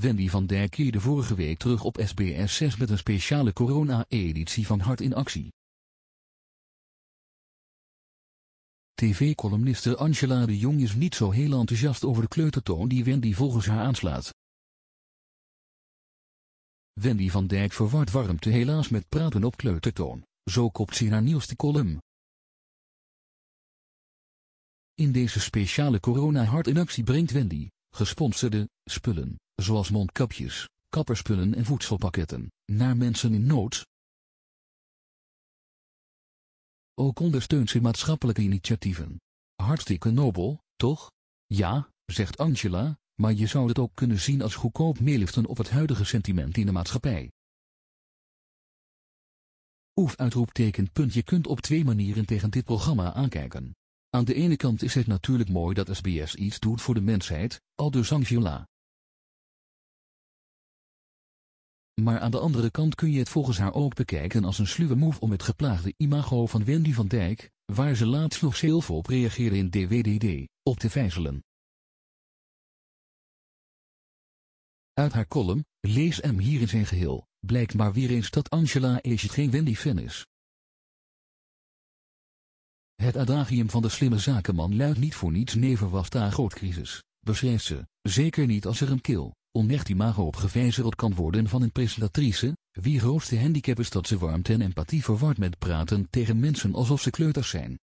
Wendy van Dijk keerde vorige week terug op SBS 6 met een speciale corona-editie van Hart in Actie. TV-columniste Angela de Jong is niet zo heel enthousiast over de kleutertoon die Wendy volgens haar aanslaat. Wendy van Dijk verward warmte helaas met praten op kleutertoon, zo kopt ze in haar nieuwste column. In deze speciale corona-hart in actie brengt Wendy, gesponsorde, spullen zoals mondkapjes, kapperspullen en voedselpakketten, naar mensen in nood. Ook ondersteunt ze maatschappelijke initiatieven. Hartstikke nobel, toch? Ja, zegt Angela, maar je zou het ook kunnen zien als goedkoop meeliften op het huidige sentiment in de maatschappij. Oef uitroepteken Je kunt op twee manieren tegen dit programma aankijken. Aan de ene kant is het natuurlijk mooi dat SBS iets doet voor de mensheid, al dus Angela. maar aan de andere kant kun je het volgens haar ook bekijken als een sluwe move om het geplaagde imago van Wendy van Dijk, waar ze laatst nog zilver op reageerde in DWDD, op te vijzelen. Uit haar column, lees hem hier in zijn geheel, blijkt maar weer eens dat Angela Eesje geen Wendy-fan is. Het adagium van de slimme zakenman luidt niet voor niets nevenwas de crisis beschrijft ze, zeker niet als er een kil, onecht imago op kan worden van een presentatrice, wie grootste handicap is dat ze warmte en empathie verward met praten tegen mensen alsof ze kleuters zijn.